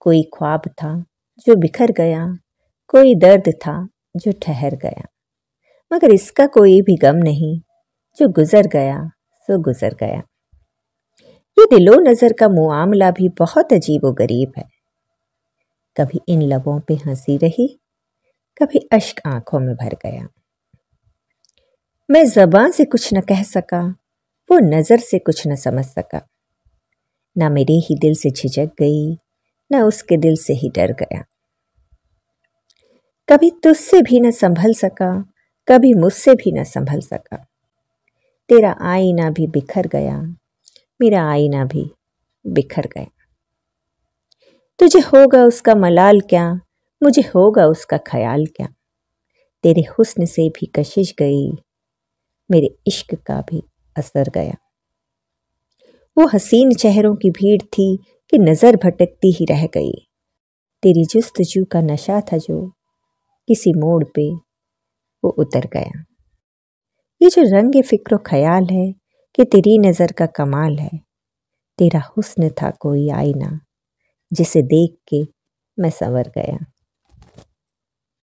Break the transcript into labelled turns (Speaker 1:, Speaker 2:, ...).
Speaker 1: कोई ख्वाब था जो बिखर गया कोई दर्द था जो ठहर गया मगर इसका कोई भी गम नहीं जो गुज़र गया सो गुज़र गया ये दिलो नज़र का मुआमला भी बहुत अजीब व गरीब है कभी इन लबों पे हंसी रही कभी अश्क आंखों में भर गया मैं जबान से कुछ न कह सका वो नज़र से कुछ न समझ सका ना मेरे ही दिल से झिझक गई न उसके दिल से ही डर गया कभी तुझसे भी न संभल सका कभी मुझसे भी न संभल सका तेरा आईना भी बिखर गया मेरा आईना भी बिखर गया तुझे होगा उसका मलाल क्या मुझे होगा उसका ख्याल क्या तेरे हुस्न से भी कशिश गई मेरे इश्क का भी असर गया वो हसीन चेहरों की भीड़ थी कि नज़र भटकती ही रह गई तेरी जस्तजू का नशा था जो किसी मोड़ पे वो उतर गया ये जो रंग फ़िक्र ख्याल है कि तेरी नज़र का कमाल है तेरा हुस्न था कोई आईना जिसे देख के मैं संवर गया